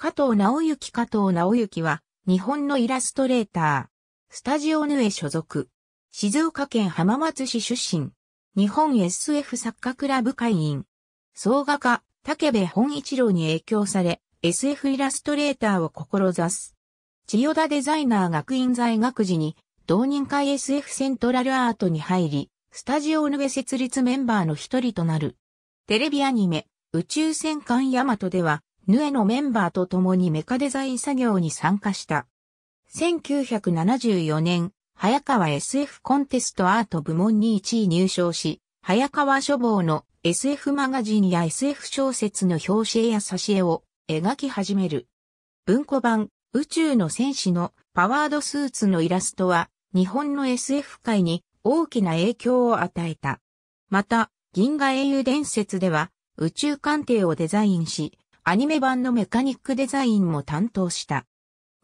加藤直行、加藤直行は、日本のイラストレーター、スタジオヌエ所属、静岡県浜松市出身、日本 SF 作家クラブ会員、総画家、竹部本一郎に影響され、SF イラストレーターを志す。千代田デザイナー学院在学時に、同人会 SF セントラルアートに入り、スタジオヌエ設立メンバーの一人となる。テレビアニメ、宇宙戦艦ヤマトでは、ヌエのメンバーと共にメカデザイン作業に参加した。1974年、早川 SF コンテストアート部門に1位入賞し、早川書房の SF マガジンや SF 小説の表紙絵や挿絵を描き始める。文庫版、宇宙の戦士のパワードスーツのイラストは、日本の SF 界に大きな影響を与えた。また、銀河英雄伝説では、宇宙艦艇をデザインし、アニメ版のメカニックデザインも担当した。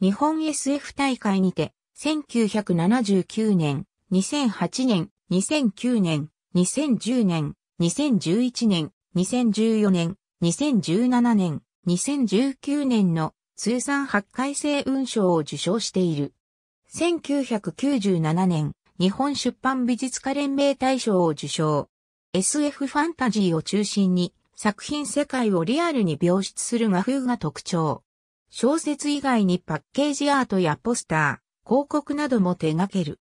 日本 SF 大会にて、1979年、2008年、2009年、2010年、2011年、2014年、2017年、2019年の通算8回生運賞を受賞している。1997年、日本出版美術家連盟大賞を受賞。SF ファンタジーを中心に作品世界をリアルに描出する画風が特徴。小説以外にパッケージアートやポスター、広告なども手掛ける。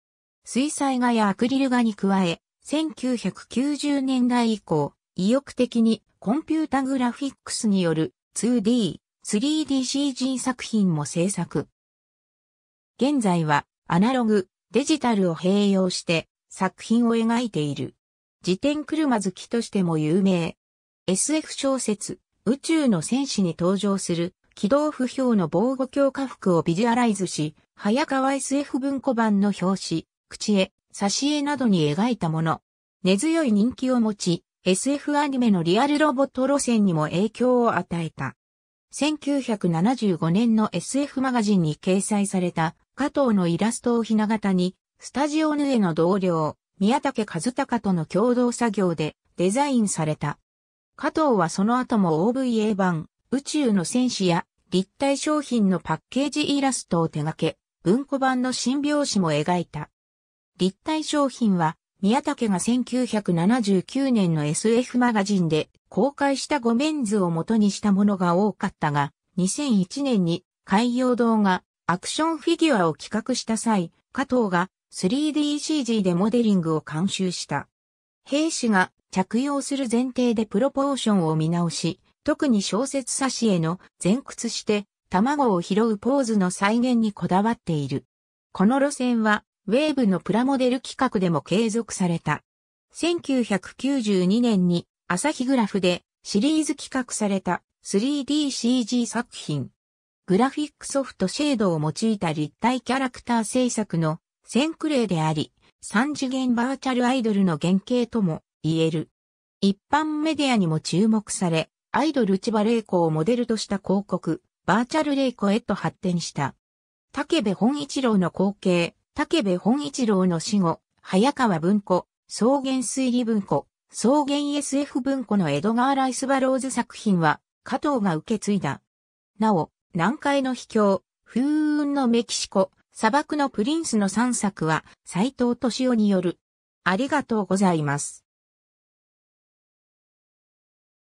水彩画やアクリル画に加え、1990年代以降、意欲的にコンピュータグラフィックスによる 2D、3DCG 作品も制作。現在はアナログ、デジタルを併用して作品を描いている。自転車好きとしても有名。SF 小説、宇宙の戦士に登場する、軌道不評の防護強化服をビジュアライズし、早川 SF 文庫版の表紙、口絵、挿絵などに描いたもの。根強い人気を持ち、SF アニメのリアルロボット路線にも影響を与えた。1975年の SF マガジンに掲載された加藤のイラストをひな形に、スタジオヌエの同僚、宮武和隆との共同作業でデザインされた。加藤はその後も OVA 版、宇宙の戦士や立体商品のパッケージイラストを手掛け、文庫版の新拍紙も描いた。立体商品は、宮武が1979年の SF マガジンで公開したゴメンズを元にしたものが多かったが、2001年に海洋堂がアクションフィギュアを企画した際、加藤が 3DCG でモデリングを監修した。兵士が着用する前提でプロポーションを見直し、特に小説挿絵の前屈して卵を拾うポーズの再現にこだわっている。この路線はウェーブのプラモデル企画でも継続された。1992年に朝日グラフでシリーズ企画された 3DCG 作品。グラフィックソフトシェードを用いた立体キャラクター制作の先駆例であり、三次元バーチャルアイドルの原型とも言える。一般メディアにも注目され、アイドル千葉玲子をモデルとした広告、バーチャル玲子へと発展した。竹部本一郎の後継、竹部本一郎の死後、早川文庫、草原推理文庫、草原 SF 文庫のエドガー・ライスバローズ作品は、加藤が受け継いだ。なお、南海の秘境、風雲のメキシコ、砂漠のプリンスの3作は、斎藤敏夫による。ありがとうございます。